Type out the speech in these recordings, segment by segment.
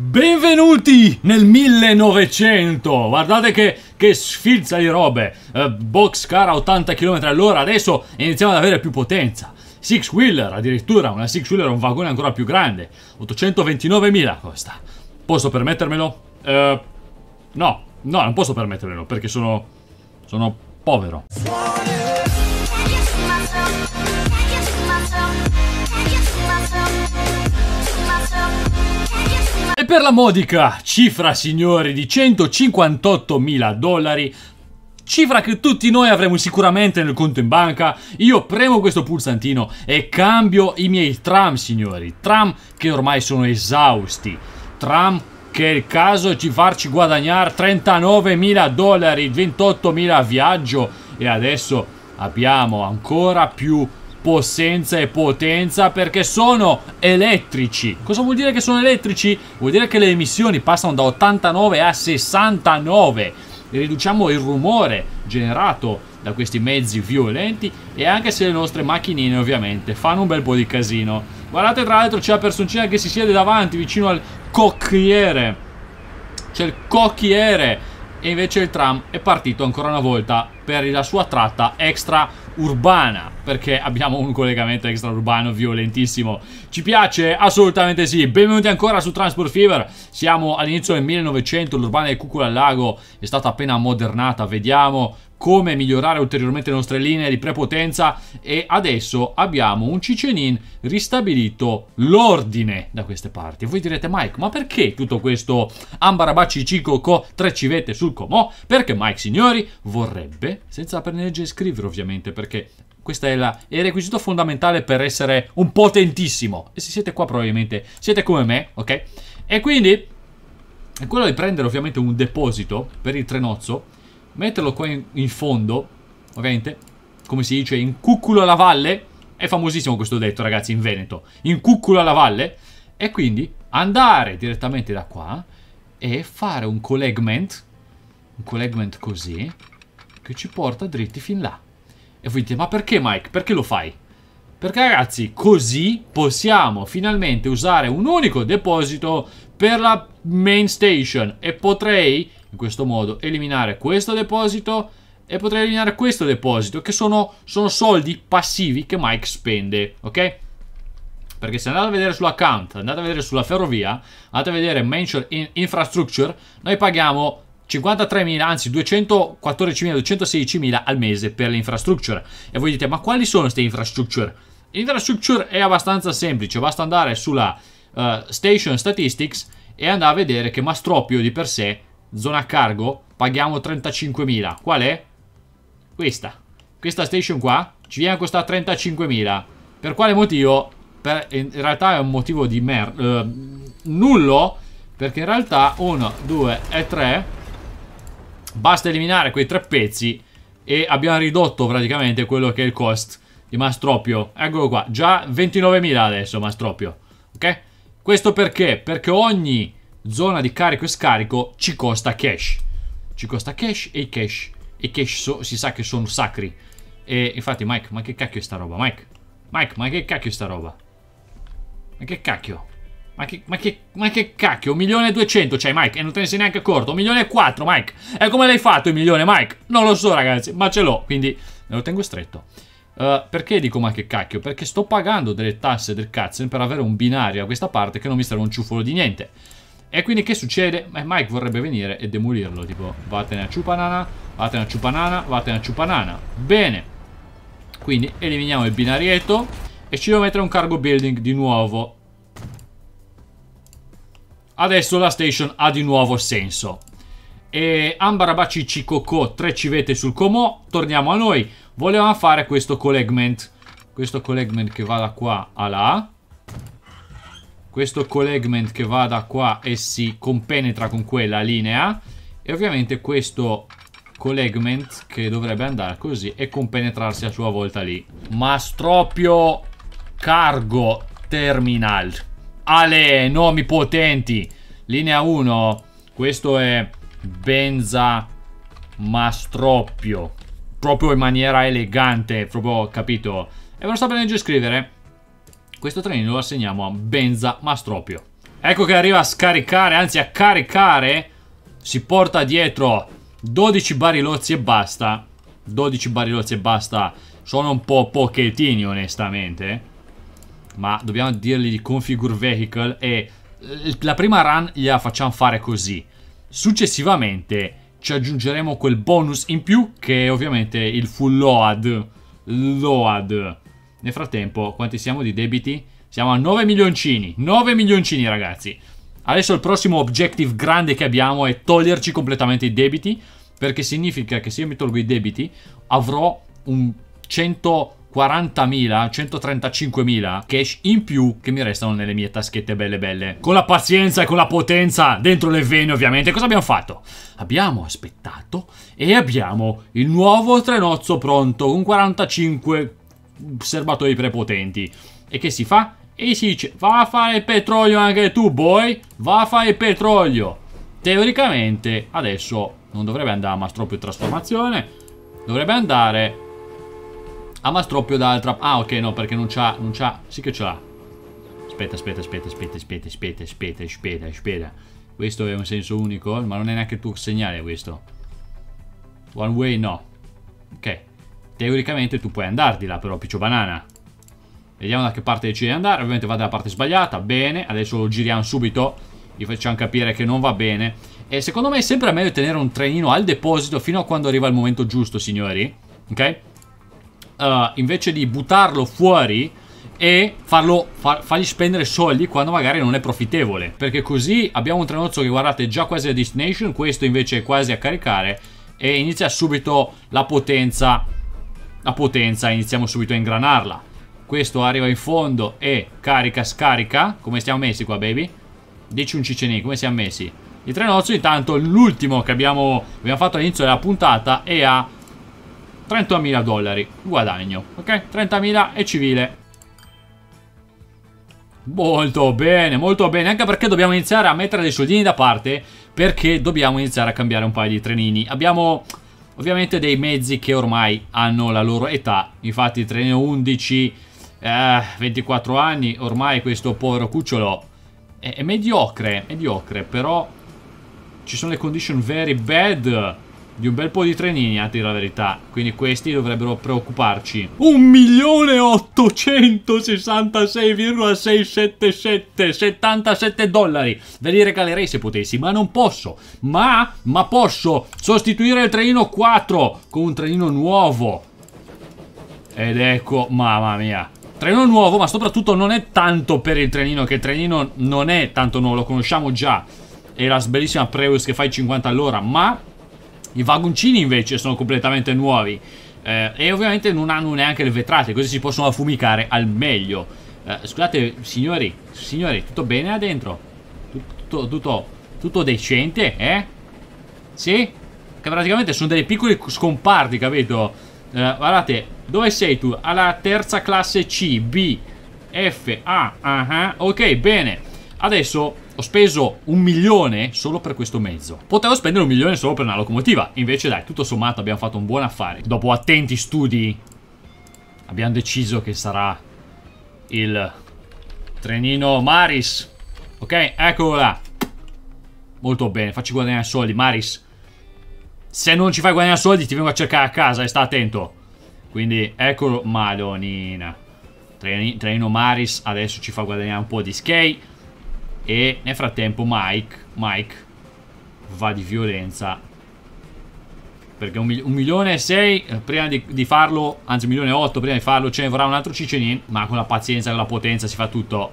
Benvenuti nel 1900, guardate che, che sfilza di robe, eh, boxcar a 80 km all'ora, adesso iniziamo ad avere più potenza, six wheeler addirittura, una six wheeler un vagone ancora più grande, 829.000 costa, posso permettermelo? Eh, no, no non posso permettermelo perché sono, sono povero. per la modica cifra, signori, di 158.000 dollari, cifra che tutti noi avremo sicuramente nel conto in banca, io premo questo pulsantino e cambio i miei tram, signori. Tram che ormai sono esausti. Tram che è il caso di farci guadagnare 39.000 dollari, 28.000 a viaggio e adesso abbiamo ancora più possenza e potenza perché sono elettrici. Cosa vuol dire che sono elettrici? Vuol dire che le emissioni passano da 89 a 69. Riduciamo il rumore generato da questi mezzi violenti e anche se le nostre macchinine ovviamente fanno un bel po' di casino. Guardate tra l'altro c'è la personcina che si siede davanti vicino al cocchiere. C'è il cocchiere e invece il tram è partito ancora una volta per la sua tratta extraurbana perché abbiamo un collegamento extraurbano violentissimo ci piace? assolutamente sì benvenuti ancora su Transport Fever siamo all'inizio del 1900 l'urbana di cucola al Lago è stata appena modernata vediamo come migliorare ulteriormente le nostre linee di prepotenza e adesso abbiamo un Cicenin ristabilito l'ordine da queste parti. Voi direte Mike, ma perché tutto questo ambarabacci cicoco tre civette sul comò? Perché Mike signori vorrebbe, senza per legge scrivere ovviamente perché questo è, la, è, il requisito fondamentale per essere un potentissimo. E se siete qua probabilmente siete come me, ok? E quindi è quello di prendere ovviamente un deposito per il trenozzo metterlo qua in, in fondo, ovviamente, come si dice, in cucculo alla valle, è famosissimo questo detto ragazzi in Veneto, in cucculo alla valle, e quindi andare direttamente da qua e fare un collegment, un collegment così, che ci porta dritti fin là. E voi dite, ma perché Mike? Perché lo fai? Perché ragazzi, così possiamo finalmente usare un unico deposito per la main station e potrei in questo modo eliminare questo deposito e potrei eliminare questo deposito che sono, sono soldi passivi che Mike spende, ok? Perché se andate a vedere sull'account, andate a vedere sulla ferrovia, andate a vedere Mention in Infrastructure, noi paghiamo 53.000, anzi 214.000, 216.000 al mese per le infrastructure. E voi dite, ma quali sono queste infrastructure? L'infrastructure è abbastanza semplice, basta andare sulla uh, Station Statistics e andare a vedere che Mastropio di per sé zona cargo, paghiamo 35.000. Qual è? Questa. Questa station qua ci viene a costare 35.000. Per quale motivo? Per, in realtà è un motivo di merda. Eh, nullo, perché in realtà 1, 2 e 3 basta eliminare quei tre pezzi e abbiamo ridotto praticamente quello che è il cost di Mastropio. Eccolo qua, già 29.000 adesso Mastropio, ok? Questo perché? Perché ogni zona di carico e scarico ci costa cash. Ci costa cash e i cash. E cash so, si sa che sono sacri. E infatti, Mike, ma che cacchio è sta roba? Mike, Mike, ma che cacchio è sta roba? Ma che cacchio? Ma che, ma che, ma che cacchio? 1.200.000 c'hai, Mike, e non te ne sei neanche accorto. 1.400.000, Mike. E come l'hai fatto il milione, Mike? Non lo so, ragazzi, ma ce l'ho. Quindi me lo tengo stretto. Uh, perché dico ma che cacchio? Perché sto pagando delle tasse del cazzo per avere un binario a questa parte che non mi serve un ciuffolo di niente. E quindi che succede? Eh, Mike vorrebbe venire e demolirlo, tipo vattene a ciupanana, vattene a ciupanana, vattene a ciupanana. Bene. Quindi eliminiamo il binarietto e ci devo mettere un cargo building di nuovo. Adesso la station ha di nuovo senso. E Ambarabaci Cicocò, tre civette sul Comò, torniamo a noi. Volevamo fare questo collegment. Questo collegment che va da qua a là questo collegment che va da qua e si compenetra con quella linea e ovviamente questo collegment che dovrebbe andare così e compenetrarsi a sua volta lì. Ma cargo terminal. Ale, nomi potenti. Linea 1, questo è Benza Mastroppio. Proprio in maniera elegante, proprio capito. E me lo sto prendendo giù scrivere. Questo trenino lo assegniamo a Benza Mastropio. Ecco che arriva a scaricare, anzi a caricare. Si porta dietro 12 barilozzi e basta. 12 barilozzi e basta. Sono un po' pochettini onestamente. Ma dobbiamo dirgli di configure vehicle e la prima run gliela facciamo fare così. Successivamente ci aggiungeremo quel bonus in più che è ovviamente il full load. Load nel frattempo, quanti siamo di debiti? Siamo a 9 milioncini. 9 milioncini, ragazzi. Adesso il prossimo objective grande che abbiamo è toglierci completamente i debiti. Perché significa che se io mi tolgo i debiti, avrò un 140.000, 135.000 cash in più che mi restano nelle mie taschette belle belle. Con la pazienza e con la potenza dentro le vene ovviamente, cosa abbiamo fatto? Abbiamo aspettato e abbiamo il nuovo trenozzo pronto, un 45 serbatoi prepotenti. E che si fa? E si dice, va a fare il petrolio anche tu, boy! Va a fare il petrolio! Teoricamente, adesso non dovrebbe andare a Mastropio trasformazione, dovrebbe andare a Mastropio d'altra... Ah, ok, no, perché non c'ha... Non c'ha... Sì che ce l'ha. Aspetta, aspetta, aspetta, aspetta, aspetta, aspetta, aspetta, aspetta, aspetta. Questo è un senso unico, ma non è neanche il tuo segnale questo. One way no. Ok, Teoricamente tu puoi andar di là però, piccio banana. Vediamo da che parte decide di andare. Ovviamente va dalla parte sbagliata. Bene, adesso lo giriamo subito. Gli facciamo capire che non va bene. E secondo me è sempre meglio tenere un trenino al deposito fino a quando arriva il momento giusto, signori. Ok? Uh, invece di buttarlo fuori e farlo, far, fargli spendere soldi quando magari non è profittevole. Perché così abbiamo un trenozzo che guardate è già quasi a destination, questo invece è quasi a caricare e inizia subito la potenza a potenza iniziamo subito a ingranarla. Questo arriva in fondo e carica, scarica. Come stiamo messi qua, baby? Dici un ciccenì, come siamo messi? I tre intanto l'ultimo che abbiamo, abbiamo fatto all'inizio della puntata è a 30.000 dollari guadagno, ok? 30.000 e civile. Molto bene, molto bene, anche perché dobbiamo iniziare a mettere dei soldini da parte perché dobbiamo iniziare a cambiare un paio di trenini. Abbiamo Ovviamente dei mezzi che ormai hanno la loro età, infatti Treno 11, eh, 24 anni, ormai questo povero cucciolo è, è mediocre, mediocre, però ci sono le condition very bad di un bel po' di trenini a dire la verità quindi questi dovrebbero preoccuparci 1.866,677 77 dollari ve li regalerei se potessi ma non posso ma, ma posso sostituire il trenino 4 con un trenino nuovo ed ecco mamma mia Trenino nuovo, ma soprattutto non è tanto per il trenino, che il trenino non è tanto nuovo, lo conosciamo già. E la bellissima Preus che fa i 50 all'ora, ma i vagoncini invece sono completamente nuovi eh, e ovviamente non hanno neanche le vetrate, così si possono affumicare al meglio. Eh, scusate, signori, signori, tutto bene là dentro? Tutto, tutto, tutto decente, eh? Sì? Che praticamente sono dei piccoli scomparti, capito? Eh, guardate, dove sei tu? Alla terza classe C, B, F, A, uh -huh. ok, bene. Adesso ho speso un milione solo per questo mezzo. Potevo spendere un milione solo per una locomotiva. Invece dai, tutto sommato abbiamo fatto un buon affare. Dopo attenti studi abbiamo deciso che sarà il trenino Maris. Ok, eccolo là. Molto bene, facci guadagnare soldi, Maris. Se non ci fai guadagnare soldi ti vengo a cercare a casa e sta attento. Quindi eccolo, madonina. Trenino Maris adesso ci fa guadagnare un po' di skate e nel frattempo Mike, Mike va di violenza. Perché un, mil un milione e sei eh, prima di, di, farlo, anzi un milione e otto prima di farlo, ce ne vorrà un altro Cicenin. Ma con la pazienza, con la potenza si fa tutto.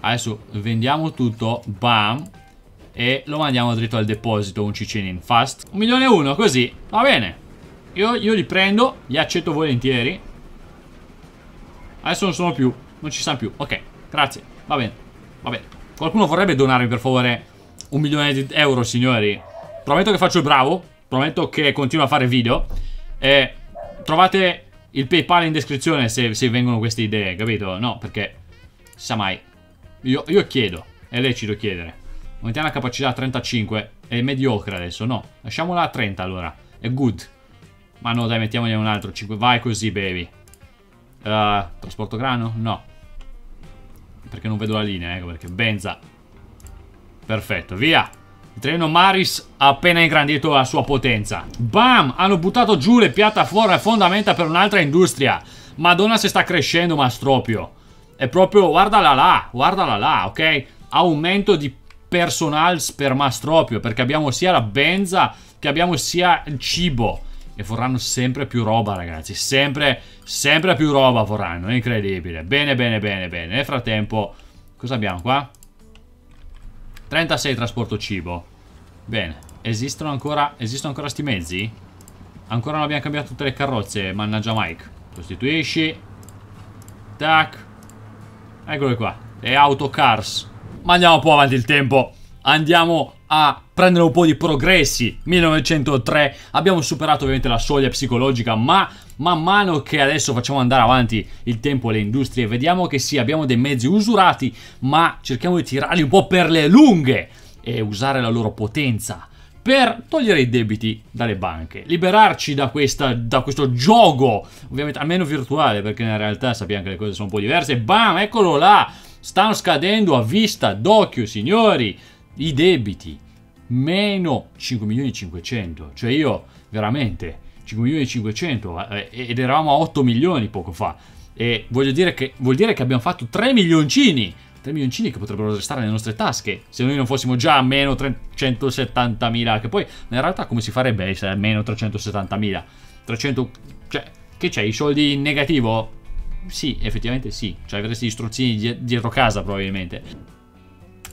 Adesso vendiamo tutto, bam, e lo mandiamo dritto al deposito, un Cicenin fast. Un milione e uno, così, va bene. Io, io li prendo, li accetto volentieri. Adesso non sono più, non ci stanno più. Ok, grazie, va bene, va bene. Qualcuno vorrebbe donarmi per favore un milione di euro, signori. Prometto che faccio il bravo. Prometto che continuo a fare video. E eh, trovate il PayPal in descrizione se, se vengono queste idee, capito? No, perché sa mai. Io, io chiedo, è lecito chiedere. Aumentiamo la capacità a 35. È mediocre adesso, no. Lasciamola a 30 allora. È good. Ma no, dai, mettiamone un altro. 5. Vai così, baby. Uh, trasporto grano? No. Perché non vedo la linea, ecco, perché Benza. Perfetto, via. Il treno Maris ha appena ingrandito la sua potenza. Bam! Hanno buttato giù le piattaforme fondamenta per un'altra industria. Madonna se sta crescendo, Mastropio È proprio, guardala là, guardala là, ok? Aumento di personals per mastropio, perché abbiamo sia la benza che abbiamo sia il cibo. E vorranno sempre più roba, ragazzi. Sempre, sempre più roba vorranno. È incredibile. Bene, bene, bene, bene. Nel frattempo, cosa abbiamo qua? 36 trasporto cibo. Bene. Esistono ancora, esistono ancora sti mezzi? Ancora non abbiamo cambiato tutte le carrozze, mannaggia Mike. Costituisci. Tac. Eccole qua. Le autocars. Ma andiamo un po' avanti il tempo. Andiamo a prendere un po' di progressi. 1903 abbiamo superato ovviamente la soglia psicologica, ma man mano che adesso facciamo andare avanti il tempo e le industrie, vediamo che sì, abbiamo dei mezzi usurati, ma cerchiamo di tirarli un po' per le lunghe e usare la loro potenza per togliere i debiti dalle banche, liberarci da, questa, da, questo gioco, ovviamente almeno virtuale, perché nella realtà sappiamo che le cose sono un po' diverse. Bam, eccolo là! Stanno scadendo a vista d'occhio, signori! i debiti meno 5 milioni e 500 cioè io veramente 5 milioni e 500 eh, ed eravamo a 8 milioni poco fa e voglio dire che vuol dire che abbiamo fatto 3 milioncini 3 milioncini che potrebbero restare nelle nostre tasche se noi non fossimo già a meno 370.000 che poi in realtà come si farebbe a essere a meno 370.000 300 cioè che c'è i soldi in negativo sì effettivamente sì cioè avresti gli strozzini dietro casa probabilmente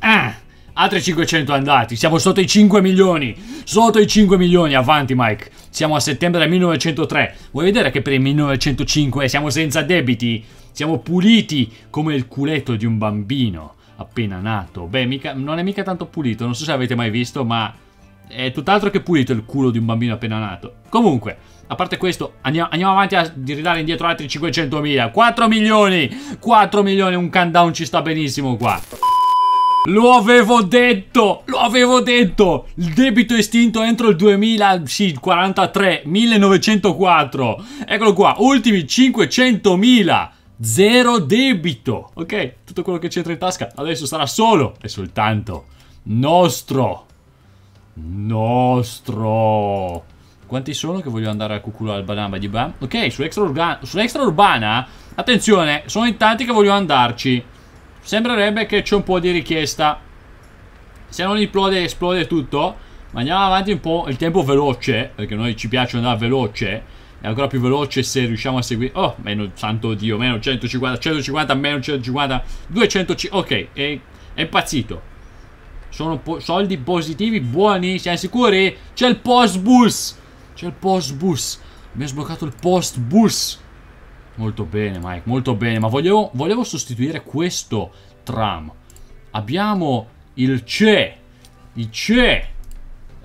ah Altri 500 andati, siamo sotto i 5 milioni, sotto i 5 milioni, avanti Mike, siamo a settembre del 1903, vuoi vedere che per il 1905 siamo senza debiti? Siamo puliti come il culetto di un bambino appena nato, beh mica, non è mica tanto pulito, non so se l'avete mai visto ma è tutt'altro che pulito il culo di un bambino appena nato. Comunque, a parte questo, andiamo, andiamo avanti a ridare indietro altri 500.000. 4 milioni! 4 milioni, un countdown ci sta benissimo qua. Lo avevo detto, lo avevo detto, il debito estinto entro il 2043, sì, 1904, eccolo qua, ultimi 500.000, zero debito, ok, tutto quello che c'entra in tasca adesso sarà solo e soltanto nostro, nostro, quanti sono che voglio andare a cuculo al banamba di ban? ok, su su extra urbana, attenzione, sono in tanti che voglio andarci, Sembrerebbe che c'è un po' di richiesta. Se non implode esplode tutto, ma andiamo avanti un po' il tempo veloce, perché a noi ci piace andare veloce. È ancora più veloce se riusciamo a seguire... Oh, meno, santo Dio, meno 150, 150, meno 150, 250... Ok, è, è impazzito. Sono po soldi positivi, buoni, siamo sicuri? C'è il post bus! C'è il post bus! Mi ha sbloccato il post bus! Molto bene, Mike, molto bene. Ma volevo, volevo sostituire questo tram. Abbiamo il CE. Il CE.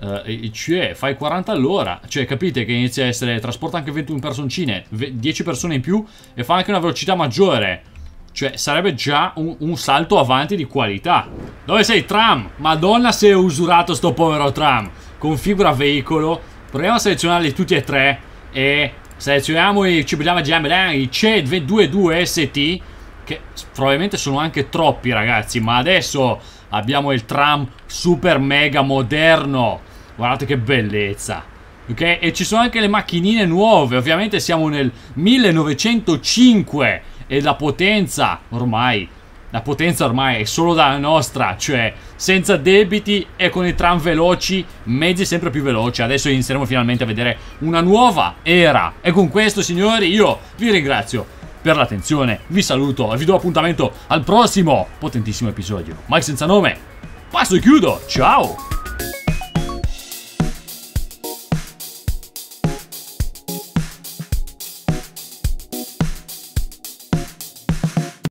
Uh, il CE, fai 40 all'ora. Cioè, capite che inizia a essere... Trasporta anche 21 personcine, 10 persone in più e fa anche una velocità maggiore. Cioè, sarebbe già un, un salto avanti di qualità. Dove sei, tram? Madonna se è usurato sto povero tram. Configura veicolo. Proviamo a selezionarli tutti e tre e Selezioniamo il Cibriava Jammerang, i c 22 ST, che probabilmente sono anche troppi ragazzi, ma adesso abbiamo il tram super mega moderno. Guardate che bellezza. Ok? E ci sono anche le macchinine nuove, ovviamente siamo nel 1905 e la potenza ormai la potenza ormai è solo dalla nostra, cioè senza debiti e con i tram veloci, mezzi sempre più veloci. Adesso inizieremo finalmente a vedere una nuova era. E con questo, signori, io vi ringrazio per l'attenzione, vi saluto e vi do appuntamento al prossimo potentissimo episodio. Mike senza nome, passo e chiudo, ciao!